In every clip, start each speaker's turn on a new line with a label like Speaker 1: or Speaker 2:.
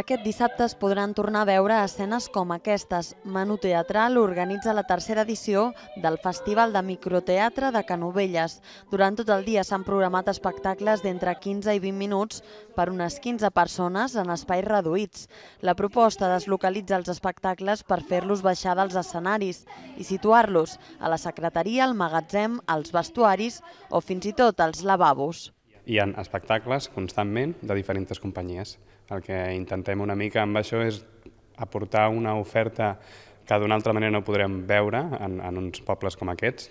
Speaker 1: Aquest dissabte es podran tornar a veure escenes com aquestes. Menú Teatral organitza la tercera edició del Festival de Microteatre de Canovelles. Durant tot el dia s'han programat espectacles d'entre 15 i 20 minuts per unes 15 persones en espais reduïts. La proposta deslocalitza els espectacles per fer-los baixar dels escenaris i situar-los a la secretaria, al magatzem, als vestuaris o fins i tot als lavabos
Speaker 2: hi ha espectacles constantment de diferents companyies. El que intentem una mica amb això és aportar una oferta que d'una altra manera no podrem veure en, en uns pobles com aquests,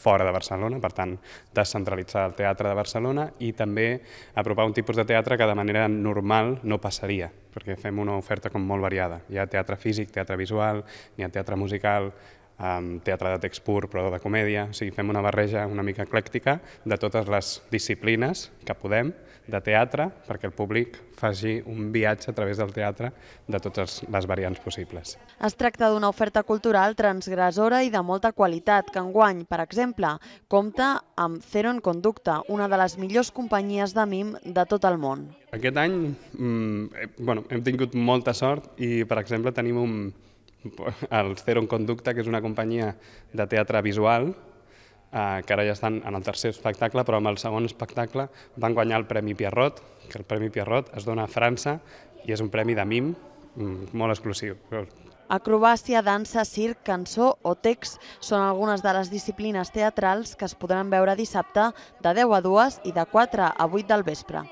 Speaker 2: fora de Barcelona, per tant, descentralitzar el teatre de Barcelona i també apropar un tipus de teatre que de manera normal no passaria, perquè fem una oferta com molt variada. Hi ha teatre físic, teatre visual, hi ha teatre musical, um, teatre de text pur però de comèdia, o sigui, fem una barreja una mica eclèctica de totes les disciplines que podem de teatre perquè el públic faci un viatge a través del teatre de totes les variants possibles.
Speaker 1: Es tracta d'una oferta cultural transgressora i de molta qualitat que enguany, per exemple, compta amb Zero en Conducta, una de les millors companyies de mim de tot el
Speaker 2: món. Aquest any mm, eh, bueno, hem tingut molta sort i, per exemple, tenim un, el Zero en Conducta, que és una companyia de teatre visual, eh, que ara ja estan en el tercer espectacle, però amb el segon espectacle van guanyar el Premi Pierrot, que el Premi Pierrot es dona a França i és un premi de mim mm, molt exclusiu.
Speaker 1: Acrobàcia, dansa, circ, cançó o text són algunes de les disciplines teatrals que es podran veure dissabte de 10 a 2 i de 4 a 8 del vespre.